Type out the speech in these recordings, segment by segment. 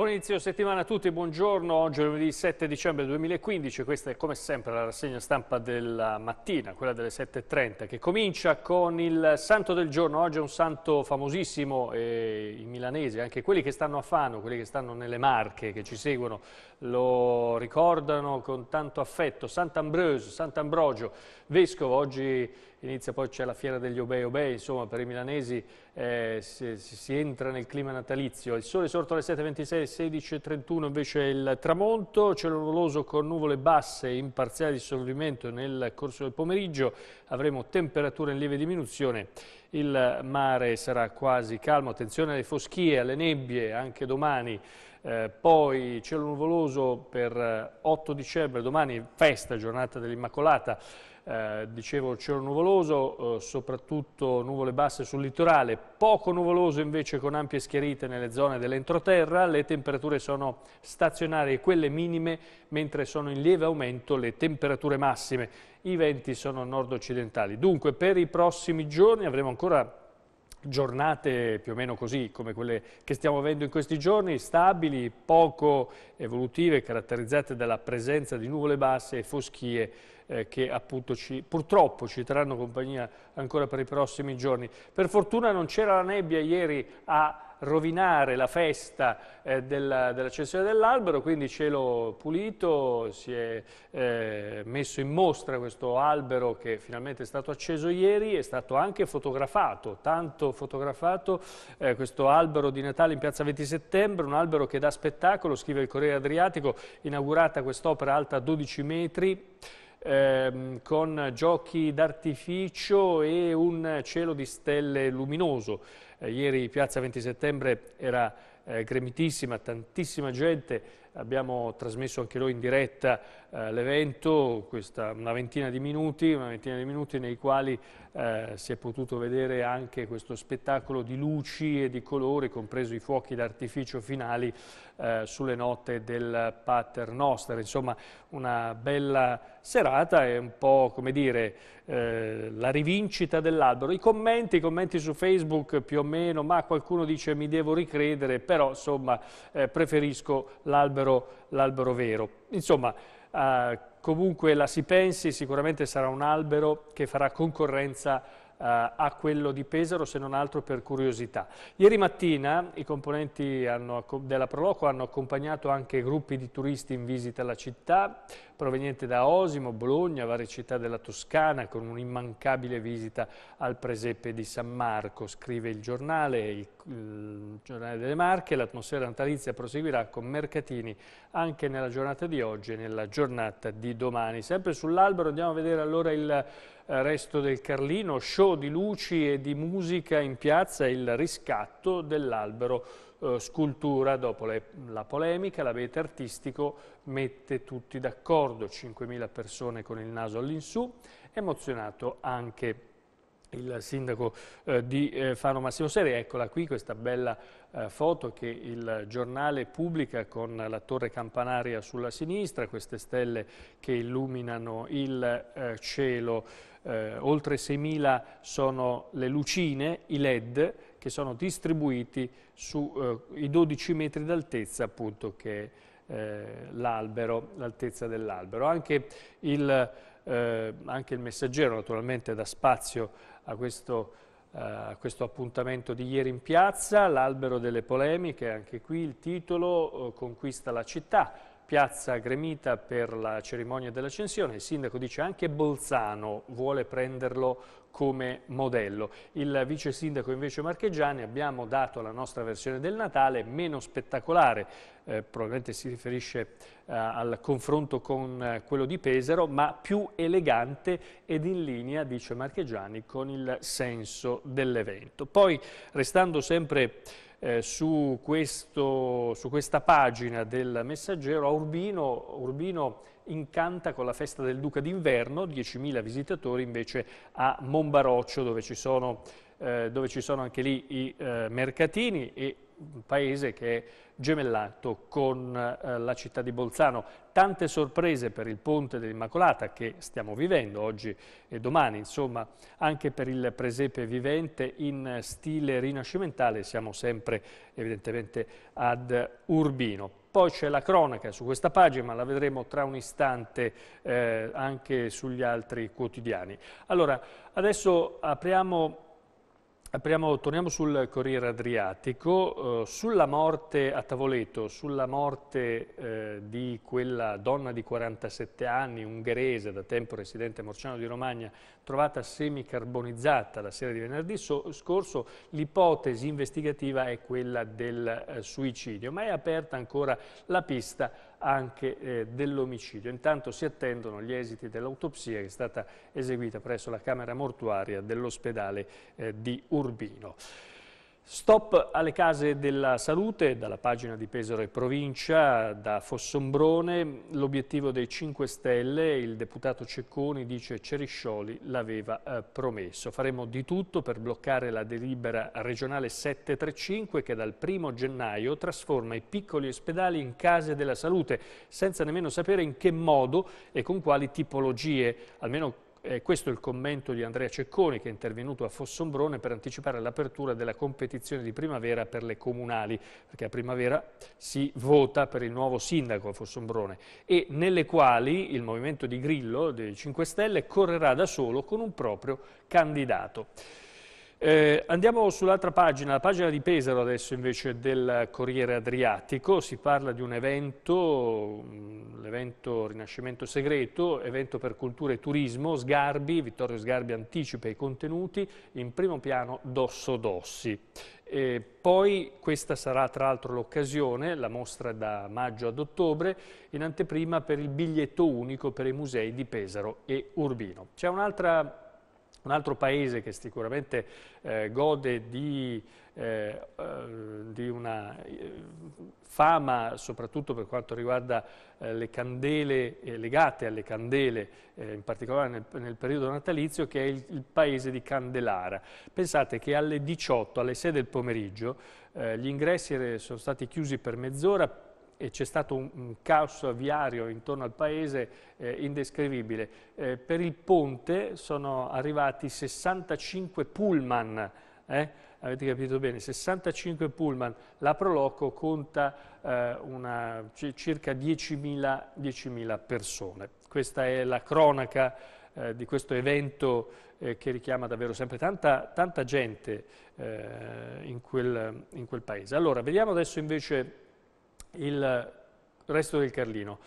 Buon inizio settimana a tutti, buongiorno. Oggi è lunedì 7 dicembre 2015, questa è come sempre la rassegna stampa della mattina, quella delle 7.30, che comincia con il santo del giorno. Oggi è un santo famosissimo, eh, i milanesi, anche quelli che stanno a Fano, quelli che stanno nelle Marche, che ci seguono, lo ricordano con tanto affetto. Sant'Ambrogio, Sant vescovo, oggi inizia poi c'è la fiera degli Obei Obei, insomma per i milanesi eh, si, si, entra nel clima natalizio. Il sole sorto alle 7.26, 16.31 invece il tramonto, cielo nuvoloso con nuvole basse in parziale dissolvimento nel corso del pomeriggio, avremo temperature in lieve diminuzione, il mare sarà quasi calmo, attenzione alle foschie, alle nebbie anche domani. Eh, poi cielo nuvoloso per 8 eh, dicembre, domani festa, giornata dell'Immacolata, eh, dicevo cielo nuvoloso, eh, soprattutto nuvole basse sul litorale, poco nuvoloso invece con ampie schierite nelle zone dell'entroterra, le temperature sono stazionarie quelle minime, mentre sono in lieve aumento le temperature massime. I venti sono nord-occidentali. Dunque per i prossimi giorni avremo ancora giornate più o meno così come quelle che stiamo avendo in questi giorni, stabili, poco evolutive, caratterizzate dalla presenza di nuvole basse e foschie eh, che appunto ci, purtroppo ci terranno compagnia ancora per i prossimi giorni. Per fortuna non c'era la nebbia ieri a rovinare la festa eh, della, dell'accensione dell'albero, quindi cielo pulito, si è eh, messo in mostra questo albero che finalmente è stato acceso ieri, è stato anche fotografato, tanto fotografato eh, questo albero di Natale in piazza 20 settembre, un albero che dà spettacolo, scrive il Corriere Adriatico, inaugurata quest'opera alta 12 metri, Ehm, con giochi d'artificio e un cielo di stelle luminoso. Eh, ieri Piazza 20 settembre era eh, gremitissima, tantissima gente, abbiamo trasmesso anche noi in diretta eh, l'evento, una ventina di minuti, una ventina di minuti nei quali eh, si è potuto vedere anche questo spettacolo di luci e di colori, compreso i fuochi d'artificio finali eh, sulle note del Pater Noster. Insomma, una bella serata e un po', come dire, eh, la rivincita dell'albero. I commenti, i commenti su Facebook più o meno, ma qualcuno dice mi devo ricredere, però insomma eh, preferisco l'albero vero. Insomma, eh, comunque la si pensi sicuramente sarà un albero che farà concorrenza eh, a quello di Pesaro, se non altro per curiosità. Ieri mattina i componenti hanno, della Proloco hanno accompagnato anche gruppi di turisti in visita alla città, proveniente da Osimo, Bologna, varie città della Toscana, con un'immancabile visita al presepe di San Marco, scrive il giornale, il, il giornale delle Marche, l'atmosfera natalizia proseguirà con mercatini anche nella giornata di oggi e nella giornata di domani. Sempre sull'albero andiamo a vedere allora il resto del Carlino, show di luci e di musica in piazza, il riscatto dell'albero eh, scultura. Dopo le, la polemica, l'abete artistico mette tutti d'accordo, 5.000 persone con il naso all'insù, emozionato anche il sindaco eh, di eh, Fano Massimo Seri. Eccola qui questa bella eh, foto che il giornale pubblica con la torre campanaria sulla sinistra, queste stelle che illuminano il eh, cielo. Eh, oltre 6.000 sono le lucine, i LED, che sono distribuiti sui eh, 12 metri d'altezza appunto che è l'albero, l'altezza dell'albero. Anche il, anche il messaggero naturalmente dà spazio a questo, eh, a questo appuntamento di ieri in piazza, l'albero delle polemiche, anche qui il titolo eh, Conquista la città, piazza gremita per la cerimonia dell'accensione. Il sindaco dice anche Bolzano vuole prenderlo come modello. Il vice sindaco invece Marcheggiani abbiamo dato la nostra versione del Natale, meno spettacolare, eh, probabilmente si riferisce eh, al confronto con eh, quello di Pesaro, ma più elegante ed in linea, dice Marcheggiani, con il senso dell'evento. Poi, restando sempre eh, su, questo, su, questa pagina del messaggero a Urbino, Urbino incanta con la festa del Duca d'inverno, 10.000 visitatori invece a Monbaroccio dove ci sono, eh, dove ci sono anche lì i eh, mercatini e un paese che è gemellato con eh, la città di Bolzano. Tante sorprese per il ponte dell'Immacolata che stiamo vivendo oggi e domani, insomma anche per il presepe vivente in stile rinascimentale, siamo sempre evidentemente ad Urbino. Poi c'è la cronaca su questa pagina, la vedremo tra un istante eh, anche sugli altri quotidiani. Allora, adesso apriamo Apriamo, torniamo sul Corriere Adriatico, eh, sulla morte a Tavoleto, sulla morte eh, di quella donna di 47 anni, ungherese, da tempo residente a Morciano di Romagna, trovata semicarbonizzata la sera di venerdì so scorso, l'ipotesi investigativa è quella del eh, suicidio, ma è aperta ancora la pista anche eh, dell'omicidio. Intanto si attendono gli esiti dell'autopsia che è stata eseguita presso la Camera Mortuaria dell'ospedale eh, di Urbino. Stop alle case della salute, dalla pagina di Pesaro e provincia, da Fossombrone, l'obiettivo dei 5 Stelle, il deputato Cecconi dice Ceriscioli l'aveva eh, promesso. Faremo di tutto per bloccare la delibera regionale 735 che dal 1 gennaio trasforma i piccoli ospedali in case della salute, senza nemmeno sapere in che modo e con quali tipologie, almeno eh, questo è il commento di Andrea Cecconi che è intervenuto a Fossombrone per anticipare l'apertura della competizione di primavera per le comunali, perché a primavera si vota per il nuovo sindaco a Fossombrone e nelle quali il movimento di Grillo dei 5 Stelle correrà da solo con un proprio candidato. Eh, andiamo sull'altra pagina, la pagina di Pesaro adesso invece del Corriere Adriatico, si parla di un evento, mm, l'evento Rinascimento Segreto, evento per cultura e turismo, Sgarbi, Vittorio Sgarbi anticipa i contenuti, in primo piano Dosso Dossi. E poi questa sarà tra l'altro l'occasione, la mostra da maggio ad ottobre, in anteprima per il biglietto unico per i musei di Pesaro e Urbino. C'è un'altra un altro paese che sicuramente eh, gode di, eh, eh di una eh, fama, soprattutto per quanto riguarda eh, le candele, legate alle candele, in particolare nel, nel, periodo natalizio, che è il, il, paese di Candelara. Pensate che alle 18, alle 6 del pomeriggio, gli ingressi sono stati chiusi per mezz'ora e c'è stato un, un, caos aviario intorno al paese eh, indescrivibile. Eh, per il ponte sono arrivati 65 pullman, eh? avete capito bene, 65 pullman. La Proloco conta eh, una, circa 10.000, 10 persone. Questa è la cronaca eh, di questo evento eh, che richiama davvero sempre tanta, tanta gente in quel, in quel paese. Allora, vediamo adesso invece il resto del Carlino.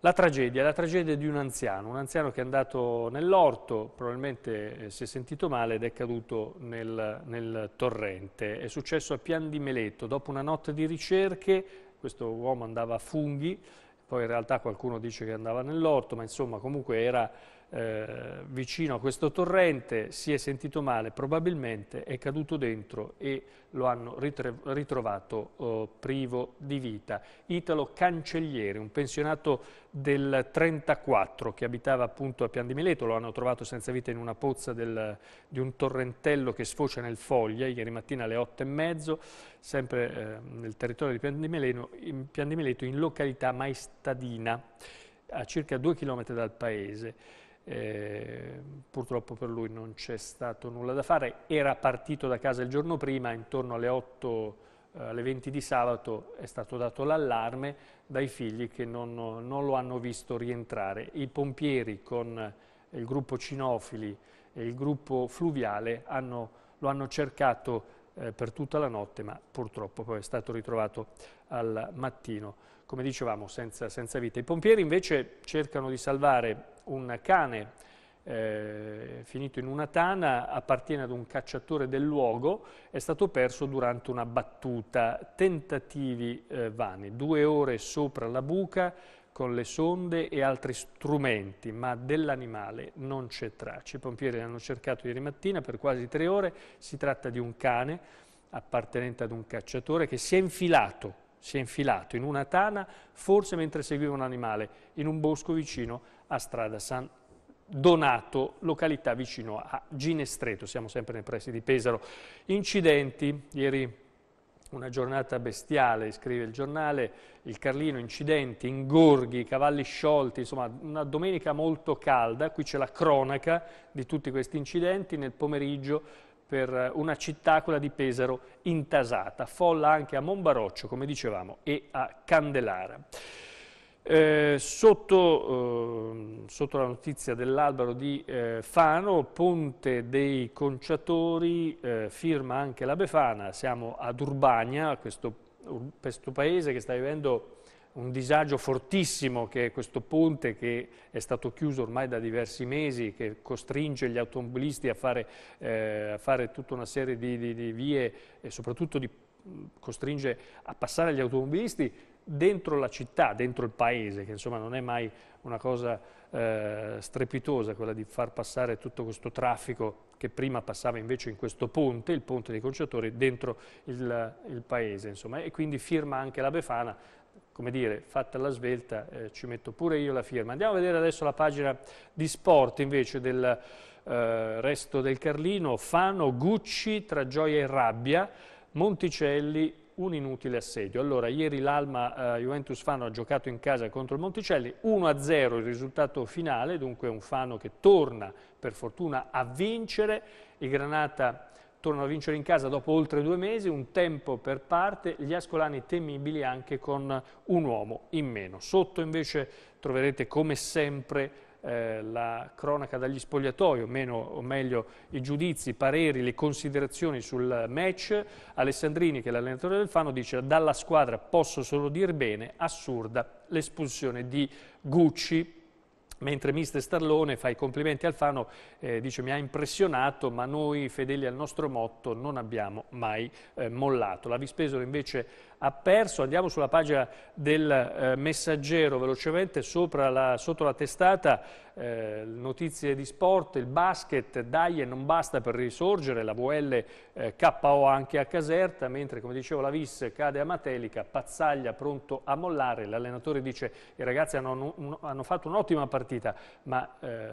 La tragedia, la tragedia di un anziano, un anziano che è andato nell'orto, probabilmente eh, si è sentito male ed è caduto nel, nel torrente. È successo a Pian di Meletto, dopo una notte di ricerche, questo uomo andava a funghi, poi in realtà qualcuno dice che andava nell'orto, ma insomma comunque era eh, vicino a questo torrente, si è sentito male probabilmente, è caduto dentro e lo hanno ritrovato eh, privo di vita. Italo Cancelliere, un pensionato del 34 che abitava appunto a Pian di Mileto, lo hanno trovato senza vita in una pozza del, di un torrentello che sfocia nel Foglia ieri mattina alle 8 e mezzo, sempre eh, nel territorio di Pian di, Mileto, in Pian di Mileto, in località Maestadina, a circa due chilometri dal paese eh, purtroppo per lui non c'è stato nulla da fare, era partito da casa il giorno prima, intorno alle 8, eh, alle 20 di sabato è stato dato l'allarme dai figli che non, non, lo hanno visto rientrare. I pompieri con il gruppo cinofili e il gruppo fluviale hanno, lo hanno cercato eh, per tutta la notte, ma purtroppo poi è stato ritrovato al mattino, come dicevamo, senza, senza vita. I pompieri invece cercano di salvare un cane eh, finito in una tana, appartiene ad un cacciatore del luogo, è stato perso durante una battuta, tentativi eh, vani, due ore sopra la buca, con le sonde e altri strumenti, ma dell'animale non c'è traccia. I pompieri l'hanno cercato ieri mattina per quasi tre ore, si tratta di un cane appartenente ad un cacciatore che si è infilato, si è infilato in una tana, forse mentre seguiva un animale, in un bosco vicino a strada San Donato, località vicino a Ginestreto, siamo sempre nei pressi di Pesaro. Incidenti, ieri una giornata bestiale, scrive il giornale, il Carlino, incidenti, ingorghi, cavalli sciolti, insomma una domenica molto calda, qui c'è la cronaca di tutti questi incidenti nel pomeriggio per una città, quella di Pesaro, intasata, folla anche a Monbaroccio, come dicevamo, e a Candelara. Eh, sotto, eh, sotto, la notizia dell'albero di eh, Fano, Ponte dei Conciatori, eh, firma anche la Befana, siamo ad Urbania, questo, questo, paese che sta vivendo un disagio fortissimo che è questo ponte che è stato chiuso ormai da diversi mesi, che costringe gli automobilisti a fare, eh, a fare tutta una serie di, di, di vie e soprattutto di, costringe a passare gli automobilisti dentro la città, dentro il paese, che insomma non è mai una cosa eh, strepitosa quella di far passare tutto questo traffico che prima passava invece in questo ponte, il ponte dei conciatori, dentro il, il paese. Insomma. E quindi firma anche la Befana, come dire, fatta la svelta, eh, ci metto pure io la firma. Andiamo a vedere adesso la pagina di sport invece del eh, resto del Carlino, Fano, Gucci, tra gioia e rabbia, Monticelli, un inutile assedio. Allora, ieri l'Alma eh, Juventus Fano ha giocato in casa contro il Monticelli, 1-0 il risultato finale, dunque un Fano che torna per fortuna a vincere, il Granata torna a vincere in casa dopo oltre due mesi, un tempo per parte, gli ascolani temibili anche con un uomo in meno. Sotto invece troverete come sempre eh, la cronaca dagli spogliatoi, o, meno, o meglio i giudizi, i pareri, le considerazioni sul match, Alessandrini, che è l'allenatore del Fano, dice dalla squadra posso solo dire bene, assurda l'espulsione di Gucci mentre mister Starlone fa i complimenti al Fano, eh, dice mi ha impressionato ma noi fedeli al nostro motto non abbiamo mai eh, mollato. La Vispesolo invece ha perso, andiamo sulla pagina del eh, messaggero velocemente, la, sotto la testata eh, notizie di sport, il basket, dai e non basta per risorgere, la VL eh, KO anche a Caserta, mentre come dicevo la Vis cade a Matelica, Pazzaglia pronto a mollare, l'allenatore dice i ragazzi hanno, hanno fatto un'ottima partita, ma... Eh,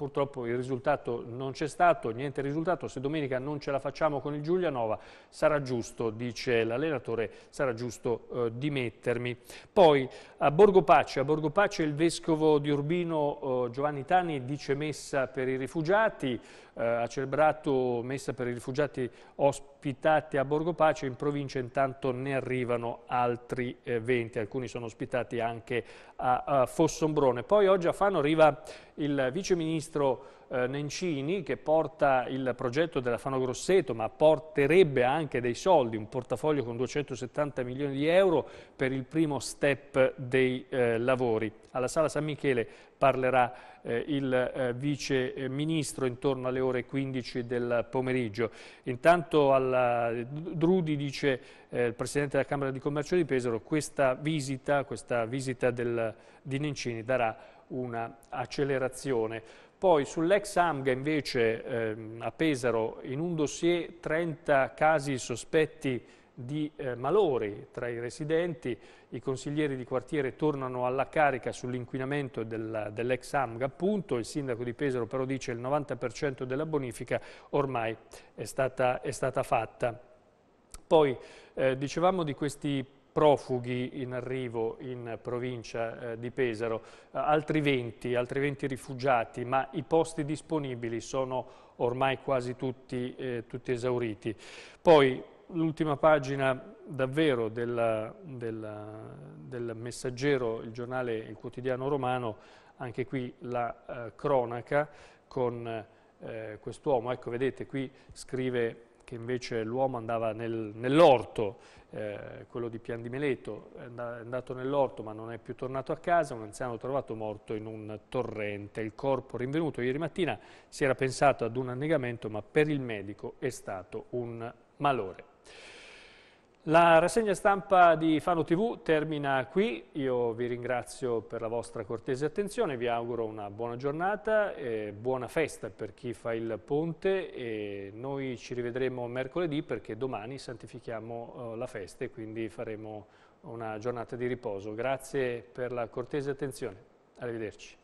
purtroppo il risultato non c'è stato, niente risultato, se domenica non ce la facciamo con il Giulianova sarà giusto, dice l'allenatore, sarà giusto eh, dimettermi. Poi a Borgo Pace, a Borgo Pace il vescovo di Urbino eh, Giovanni Tani dice messa per i rifugiati, eh, ha celebrato messa per i rifugiati ospitati a Borgo Pace, in provincia intanto ne arrivano altri 20, eh, alcuni sono ospitati anche a, a Fossombrone. Poi oggi a Fano arriva il viceministro ministro eh, Nencini che porta il progetto della Fano Grosseto ma porterebbe anche dei soldi, un portafoglio con 270 milioni di euro per il primo step dei eh, lavori. Alla Sala San Michele parlerà eh, il eh, Vice eh, Ministro intorno alle ore 15 del pomeriggio. Intanto alla, Drudi dice, eh, il Presidente della Camera di Commercio di Pesaro, questa visita, questa visita del, di Nencini darà un'accelerazione. Poi sull'ex AMGA invece ehm, a Pesaro in un dossier 30 casi sospetti di eh, malori tra i residenti, i consiglieri di quartiere tornano alla carica sull'inquinamento dell'ex AMGA appunto, il sindaco di Pesaro però dice che il 90% della bonifica ormai è stata, è stata fatta. Poi eh, dicevamo di questi profughi in arrivo in provincia eh, di Pesaro, eh, altri, 20, altri, 20, rifugiati, ma i posti disponibili sono ormai quasi tutti, eh, tutti esauriti. Poi l'ultima pagina davvero della, della, del messaggero, il giornale, il quotidiano romano, anche qui la eh, cronaca con eh, quest'uomo, ecco vedete qui scrive che invece l'uomo andava nel, nell'orto, eh, quello di Pian di Meleto, è andato nell'orto ma non è più tornato a casa, un anziano trovato morto in un torrente, il corpo rinvenuto ieri mattina si era pensato ad un annegamento ma per il medico è stato un malore. La rassegna stampa di Fano TV termina qui, io vi ringrazio per la vostra cortese attenzione, vi auguro una buona giornata, buona festa per chi fa il ponte e noi ci rivedremo mercoledì perché domani santifichiamo eh, la festa e quindi faremo una giornata di riposo. Grazie per la cortese attenzione, arrivederci.